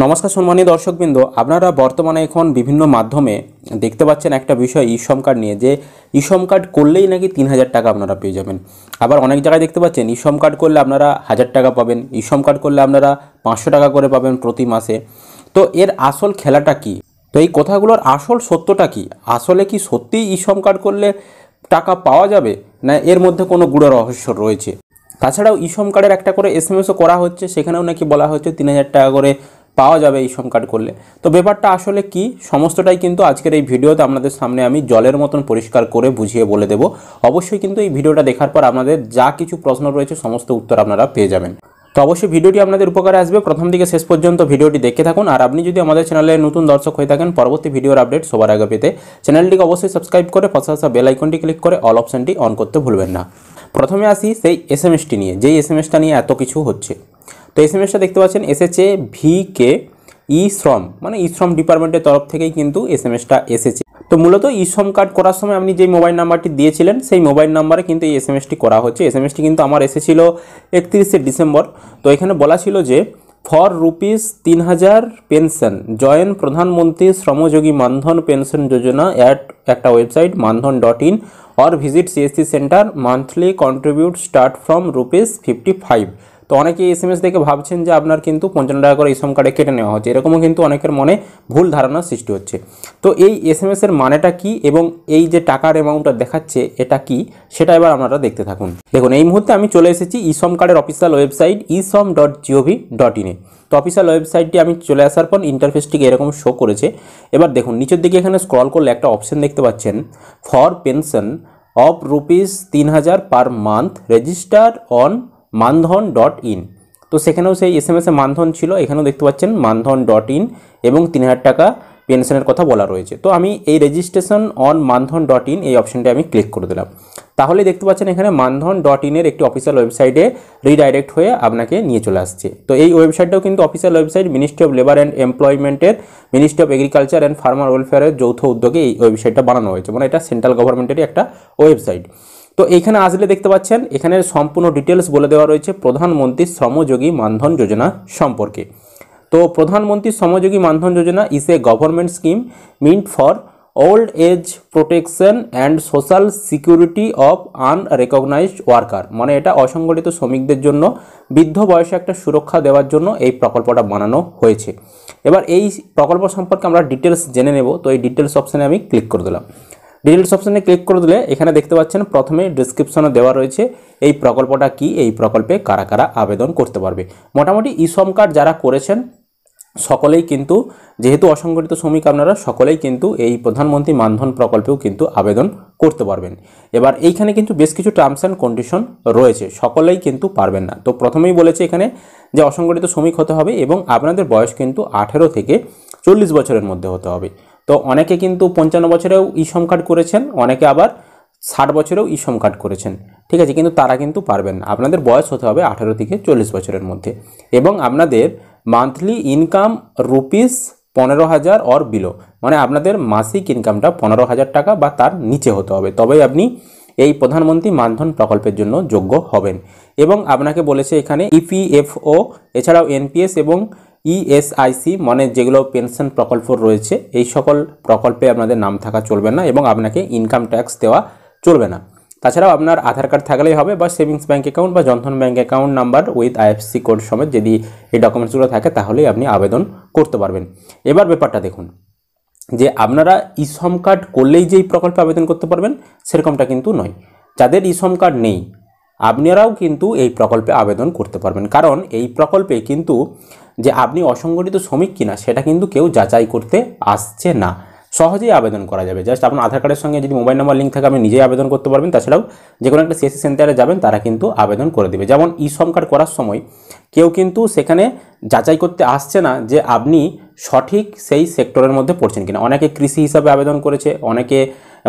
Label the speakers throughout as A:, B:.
A: নমস্কার সম্মানীয় দর্শকবৃন্দ আপনারা বর্তমানে এখন বিভিন্ন মাধ্যমে দেখতে পাচ্ছেন একটা বিষয় শ্রম কার্ড নিয়ে যে ইশ্রম কার্ড করলেই নাকি তিন হাজার টাকা আপনারা পেয়ে যাবেন আবার অনেক জায়গায় দেখতে পাচ্ছেন ইশ্রম কার্ড করলে আপনারা হাজার টাকা পাবেন ইশ্রম কার্ড করলে আপনারা পাঁচশো টাকা করে পাবেন প্রতি মাসে তো এর আসল খেলাটা কি তো এই কথাগুলোর আসল সত্যটা কি আসলে কি সত্যিই ইশ্রম কার্ড করলে টাকা পাওয়া যাবে না এর মধ্যে কোনো গুড় রহস্য রয়েছে তাছাড়াও ইসম কার্ডের একটা করে এস করা হচ্ছে সেখানেও নাকি বলা হচ্ছে তিন হাজার টাকা করে পাওয়া যাবে এই সম কার্ড করলে তো ব্যাপারটা আসলে কি সমস্তটাই কিন্তু আজকের এই ভিডিওতে আপনাদের সামনে আমি জলের মতন পরিষ্কার করে বুঝিয়ে বলে দেব অবশ্যই কিন্তু এই ভিডিওটা দেখার পর আপনাদের যা কিছু প্রশ্ন রয়েছে সমস্ত উত্তর আপনারা পেয়ে যাবেন তো অবশ্যই ভিডিওটি আপনাদের উপকারে আসবে প্রথম থেকে শেষ পর্যন্ত ভিডিওটি দেখে থাকুন আর আপনি যদি আমাদের চ্যানেলে নতুন দর্শক হয়ে থাকেন পরবর্তী ভিডিওর আপডেট সবার আগে পেতে চ্যানেলটিকে অবশ্যই সাবস্ক্রাইব করে পাশে আসা বেল আইকনটি ক্লিক করে অল অপশানটি অন করতে ভুলবেন না প্রথমে আসি সেই এস নিয়ে যেই এস নিয়ে এত কিছু হচ্ছে তো এস এম দেখতে পাচ্ছেন এসেছে ভি কে ই শ্রম মানে ই শ্রম ডিপার্টমেন্টের তরফ থেকেই কিন্তু এস এম এসটা এসেছে তো মূলত ই শ্রম কার্ড করার সময় আপনি যে মোবাইল নাম্বারটি দিয়েছিলেন সেই মোবাইল নাম্বারে কিন্তু এই এস এম এসটি করা হচ্ছে এস এম এসটি কিন্তু আমার এসেছিল একত্রিশে ডিসেম্বর তো এখানে বলা ছিল যে ফর রুপিস তিন হাজার pension join Pradhan Mantri Shram Yogi Maandhan pension Yojana at একটা website Maandhan dot in or visit CSC centre monthly contribute start from rupees fifty five তো অনেকে এসএমএস দেখে ভাবছেন যে আপনার কিন্তু পঞ্চান্ন টাকা করে এসম কার্ডে কেটে নেওয়া হচ্ছে এরকমও কিন্তু অনেকের মনে ভুল ধারণার সৃষ্টি হচ্ছে তো এই এম এর মানেটা কি এবং এই যে টাকার অ্যামাউন্টটা দেখাচ্ছে এটা কি সেটা এবার আপনারা দেখতে থাকুন দেখুন এই মুহূর্তে আমি চলে এসেছি ইসম কার্ডের official website eShram dot G O V dot official ওয়েবসাইটটি আমি চলে আসার পর ইন্টারফেসটিকে এরকম শো করেছে এবার দেখুন নিচের দিকে এখানে স্ক্রল করলে একটা অপশন দেখতে পাচ্ছেন ফর পেনশন অফ রুপিস তিন হাজার per month register on Maandhan dot in তো সেখানেও সেই এস এম এসে মানধন ছিল এখানেও দেখতে পাচ্ছেন মানধন ডট ইন এবং তিন হাজার টাকা পেনশনের কথা বলা রয়েছে তো আমি এই registration on Maandhan dot in এই অপশানটা আমি ক্লিক করে দিলাম তাহলে দেখতে পাচ্ছেন এখানে মানধন ডট ইনের একটি অফিসিয়াল ওয়েবসাইটে রিডাইরেক্ট হয়ে আপনাকে নিয়ে চলে আসছে তো এই ওয়েবসাইটটাও কিন্তু official website ministry of labour and এমপ্লয়মেন্টের ministry of agriculture and farmer ওয়েলফেয়ারের যৌথ উদ্যোগে এই ওয়েবসাইটটা বানানো হয়েছে মানে এটা সেন্ট্রাল গভর্নমেন্টেরই একটা ওয়েবসাইট তো এখানে আসলে দেখতে পাচ্ছেন এখানে সম্পূর্ণ ডিটেলস বলে দেওয়া রয়েছে প্রধানমন্ত্রী শ্রমযোগী মানধন যোজনা সম্পর্কে তো Pradhan Mantri Shram Yogi Maandhan Yojana is a government scheme meant for old age protection and social security of unrecognised worker মানে এটা অসংগঠিত শ্রমিকদের জন্য বৃদ্ধ বয়সে একটা সুরক্ষা দেওয়ার জন্য এই প্রকল্পটা বানানো হয়েছে এবার এই প্রকল্প সম্পর্কে আমরা ডিটেলস জেনে নেব তো এই ডিটেলস অপশানে আমি ক্লিক করে দিলাম ডিটেলস অপশানে ক্লিক করে দিলে এখানে দেখতে পাচ্ছেন প্রথমে ডিসক্রিপশনে দেওয়া রয়েছে এই প্রকল্পটা কি এই প্রকল্পে কারা কারা আবেদন করতে পারবে মোটামুটি ইসম কার্ড যারা করেছেন সকলেই কিন্তু যেহেতু অসংগঠিত শ্রমিক আপনারা সকলেই কিন্তু এই প্রধানমন্ত্রী মানধন প্রকল্পেও কিন্তু আবেদন করতে পারবেন এবার এইখানে কিন্তু বেশ কিছু টার্মস অ্যান্ড কন্ডিশন রয়েছে সকলেই কিন্তু পারবেন না তো প্রথমেই বলেছে এখানে যে অসংগঠিত শ্রমিক হতে হবে এবং আপনাদের বয়স কিন্তু আঠেরো থেকে চল্লিশ বছরের মধ্যে হতে হবে তো অনেকে কিন্তু পঞ্চান্ন বছরেও ইসম কার্ড করেছেন অনেকে আবার ষাট বছরেও ইসম কার্ড করেছেন ঠিক আছে কিন্তু তারা কিন্তু পারবেন না আপনাদের বয়স হতে হবে আঠেরো থেকে চল্লিশ বছরের মধ্যে এবং আপনাদের মান্থলি ইনকাম রুপিস পনেরো হাজার অর বিলো মানে আপনাদের মাসিক ইনকামটা পনেরো হাজার টাকা বা তার নিচে হতে হবে তবেই আপনি এই প্রধানমন্ত্রী মানধন প্রকল্পের জন্য যোগ্য হবেন এবং আপনাকে বলেছে এখানে ইপিএফও e এছাড়াও এনপিএস এবং ইএসআইসি মানে যেগুলো পেনশন প্রকল্প রয়েছে এই সকল প্রকল্পে আপনাদের নাম থাকা চলবে না এবং আপনাকে ইনকাম ট্যাক্স দেওয়া চলবে না তাছাড়াও আপনার আধার কার্ড থাকলেই হবে বা সেভিংস ব্যাঙ্ক অ্যাকাউন্ট বা Jan Dhan bank account number with IFC code সমেত যদি এই ডকুমেন্টসগুলো থাকে তাহলেই আপনি আবেদন করতে পারবেন এবার ব্যাপারটা দেখুন যে আপনারা ইসম কার্ড করলেই যে এই প্রকল্পে আবেদন করতে পারবেন সেরকমটা কিন্তু নয় যাদের ইসম কার্ড নেই আপনারাও কিন্তু এই প্রকল্পে আবেদন করতে পারবেন কারণ এই প্রকল্পে কিন্তু যে আপনি অসংগঠিত শ্রমিক কিনা সেটা কিন্তু কেউ যাচাই করতে আসছে না সহজেই আবেদন করা যাবে জাস্ট আপনার আধার কার্ডের সঙ্গে যদি মোবাইল নাম্বার লিঙ্ক থাকে আপনি নিজেই আবেদন করতে পারবেন তাছাড়াও যে কোনো একটা সিএসি সেন্টারে যাবেন তারা কিন্তু আবেদন করে দেবে যেমন ই শ্রম কার্ড করার সময় কেউ কিন্তু সেখানে যাচাই করতে আসছে না যে আপনি সঠিক সেই সেক্টরের মধ্যে পড়ছেন কিনা অনেকে কৃষি হিসাবে আবেদন করেছে অনেকে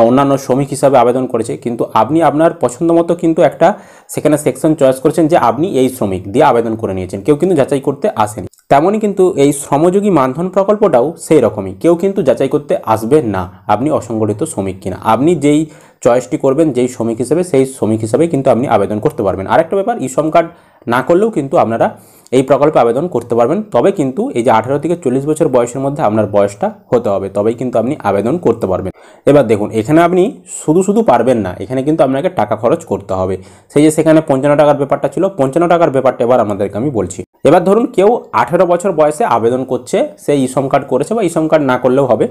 A: অন্যান্য শ্রমিক হিসাবে আবেদন করেছে কিন্তু আপনি আপনার পছন্দ মতো কিন্তু একটা সেখানে সেকশন চয়েস করেছেন যে আপনি এই শ্রমিক দিয়ে আবেদন করে নিয়েছেন কেউ কিন্তু যাচাই করতে আসেনি তেমনই কিন্তু এই শ্রমযোগী মানধন প্রকল্পটাও সেই রকমই কেউ কিন্তু যাচাই করতে আসবে না আপনি অসংগঠিত শ্রমিক কিনা আপনি যেই চয়েসটি করবেন যেই শ্রমিক হিসেবে সেই শ্রমিক হিসেবে কিন্তু আপনি আবেদন করতে পারবেন আরেকটা ব্যাপার ইশ্রম কার্ড না করলেও কিন্তু আপনারা এই প্রকল্পে আবেদন করতে পারবেন তবে কিন্তু এই যে আঠারো থেকে চল্লিশ বছর বয়সের মধ্যে আপনার বয়সটা হতে হবে তবেই কিন্তু আপনি আবেদন করতে পারবেন এবার দেখুন এখানে আপনি শুধু শুধু পারবেন না এখানে কিন্তু আপনাকে টাকা খরচ করতে হবে সেই যে সেখানে পঞ্চান্ন টাকার ব্যাপারটা ছিল পঞ্চান্ন টাকার ব্যাপারটা এবার আপনাদেরকে আমি বলছি এবার ধরুন কেউ আঠেরো বছর বয়সে আবেদন করছে সেই ইশ্রম কার্ড করেছে বা ইসম কার্ড না করলেও হবে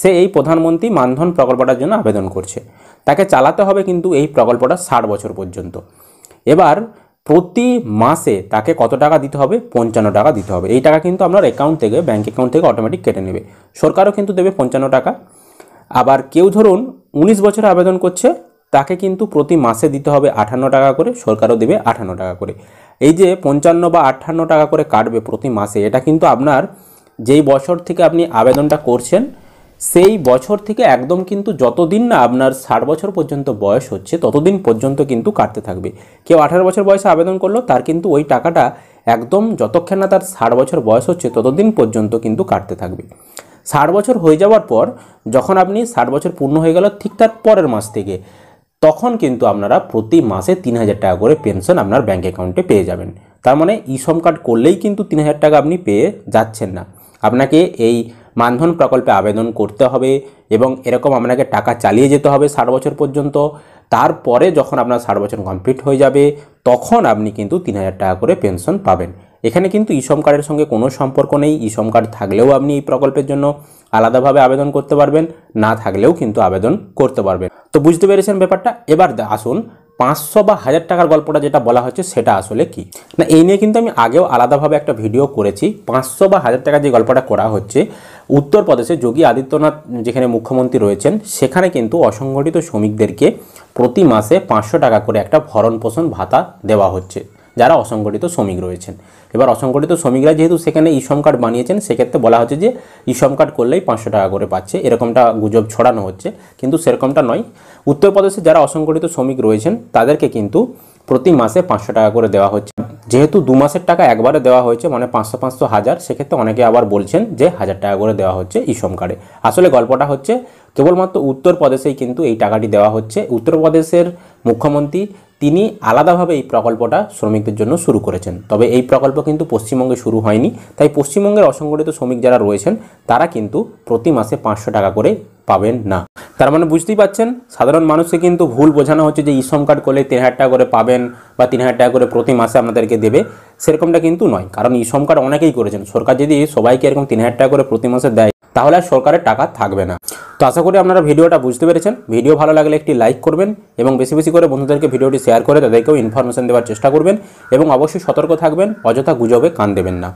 A: সে এই প্রধানমন্ত্রী মানধন প্রকল্পটার জন্য আবেদন করছে তাকে চালাতে হবে কিন্তু এই প্রকল্পটা ষাট বছর পর্যন্ত এবার প্রতি মাসে তাকে কত টাকা দিতে হবে পঞ্চান্ন টাকা দিতে হবে এই টাকা কিন্তু আপনার অ্যাকাউন্ট থেকে ব্যাঙ্ক অ্যাকাউন্ট থেকে অটোমেটিক কেটে নেবে সরকারও কিন্তু দেবে পঞ্চান্ন টাকা আবার কেউ ধরুন উনিশ বছরে আবেদন করছে তাকে কিন্তু প্রতি মাসে দিতে হবে আঠান্ন টাকা করে সরকারও দেবে আঠান্ন টাকা করে এই যে পঞ্চান্ন বা আঠান্ন টাকা করে কাটবে প্রতি মাসে এটা কিন্তু আপনার যেই বছর থেকে আপনি আবেদনটা করছেন সেই বছর থেকে একদম কিন্তু যতদিন না আপনার ষাট বছর পর্যন্ত বয়স হচ্ছে ততদিন পর্যন্ত কিন্তু কাটতে থাকবে কেউ আঠারো বছর বয়সে আবেদন করলো তার কিন্তু ওই টাকাটা একদম যতক্ষণ না তার ষাট বছর বয়স হচ্ছে ততদিন পর্যন্ত কিন্তু কাটতে থাকবে ষাট বছর হয়ে যাওয়ার পর যখন আপনি ষাট বছর পূর্ণ হয়ে গেল ঠিক তার পরের মাস থেকে তখন কিন্তু আপনারা প্রতি মাসে তিন হাজার টাকা করে পেনশন আপনার ব্যাঙ্ক অ্যাকাউন্টে পেয়ে যাবেন তার মানে ইসম কার্ড করলেই কিন্তু তিন হাজার টাকা আপনি পেয়ে যাচ্ছেন না আপনাকে এই মানধন প্রকল্পে আবেদন করতে হবে এবং এরকম আপনাকে টাকা চালিয়ে যেতে হবে ষাট বছর পর্যন্ত তারপরে যখন আপনার ষাট বছর কমপ্লিট হয়ে যাবে তখন আপনি কিন্তু তিন হাজার টাকা করে পেনশন পাবেন এখানে কিন্তু ইসম কার্ডের সঙ্গে কোনো সম্পর্ক নেই ইসম কার্ড থাকলেও আপনি এই প্রকল্পের জন্য আলাদাভাবে আবেদন করতে পারবেন না থাকলেও কিন্তু আবেদন করতে পারবেন তো বুঝতে পেরেছেন ব্যাপারটা এবার আসুন পাঁচশো বা হাজার টাকার গল্পটা যেটা বলা হচ্ছে সেটা আসলে কি না এই নিয়ে কিন্তু আমি আগেও আলাদাভাবে একটা ভিডিও করেছি পাঁচশো বা হাজার টাকা যে গল্পটা করা হচ্ছে উত্তরপ্রদেশে যোগী আদিত্যনাথ যেখানে মুখ্যমন্ত্রী রয়েছেন সেখানে কিন্তু অসংগঠিত শ্রমিকদেরকে প্রতি মাসে পাঁচশো টাকা করে একটা ভরণ পোষণ ভাতা দেওয়া হচ্ছে যারা অসংগঠিত শ্রমিক রয়েছেন এবার অসংগঠিত শ্রমিকরা যেহেতু সেখানে ইসম কার্ড বানিয়েছেন সেক্ষেত্রে বলা হচ্ছে যে ইসম কার্ড করলেই পাঁচশো টাকা করে পাচ্ছে এরকমটা গুজব ছড়ানো হচ্ছে কিন্তু সেরকমটা নয় উত্তরপ্রদেশে যারা অসংগঠিত শ্রমিক রয়েছেন তাদেরকে কিন্তু প্রতি মাসে পাঁচশো টাকা করে দেওয়া হচ্ছে যেহেতু দু মাসের টাকা একবারে দেওয়া হয়েছে মানে পাঁচশো পাঁচশো হাজার সেক্ষেত্রে অনেকে আবার বলছেন যে হাজার টাকা করে দেওয়া হচ্ছে ইসম কার্ডে আসলে গল্পটা হচ্ছে কেবলমাত্র উত্তরপ্রদেশেই কিন্তু এই টাকাটি দেওয়া হচ্ছে উত্তরপ্রদেশের মুখ্যমন্ত্রী তিনি আলাদাভাবে এই প্রকল্পটা শ্রমিকদের জন্য শুরু করেছেন তবে এই প্রকল্প কিন্তু পশ্চিমবঙ্গে শুরু হয়নি তাই পশ্চিমবঙ্গের অসংগঠিত শ্রমিক যারা রয়েছেন তারা কিন্তু প্রতি মাসে পাঁচশো টাকা করে পাবেন না তার মানে বুঝতেই পাচ্ছেন সাধারণ মানুষকে কিন্তু ভুল বোঝানো হচ্ছে যে ইসম কার্ড করলে তিন হাজার টাকা করে পাবেন বা তিন হাজার টাকা করে প্রতি মাসে আপনাদেরকে দেবে সেরকমটা কিন্তু নয় কারণ ইসম কার্ড অনেকেই করেছেন সরকার যদি সবাইকে এরকম তিন হাজার টাকা করে প্রতি মাসে দেয় তাহলে আর সরকারের টাকা থাকবে না তো আশা করি আপনারা ভিডিওটা বুঝতে পেরেছেন ভিডিও ভালো লাগলে একটি লাইক করবেন এবং বেশি বেশি করে বন্ধুদেরকে ভিডিওটি শেয়ার করে তাদেরকেও ইনফরমেশন দেওয়ার চেষ্টা করবেন এবং অবশ্যই সতর্ক থাকবেন অযথা গুজবে কান দেবেন না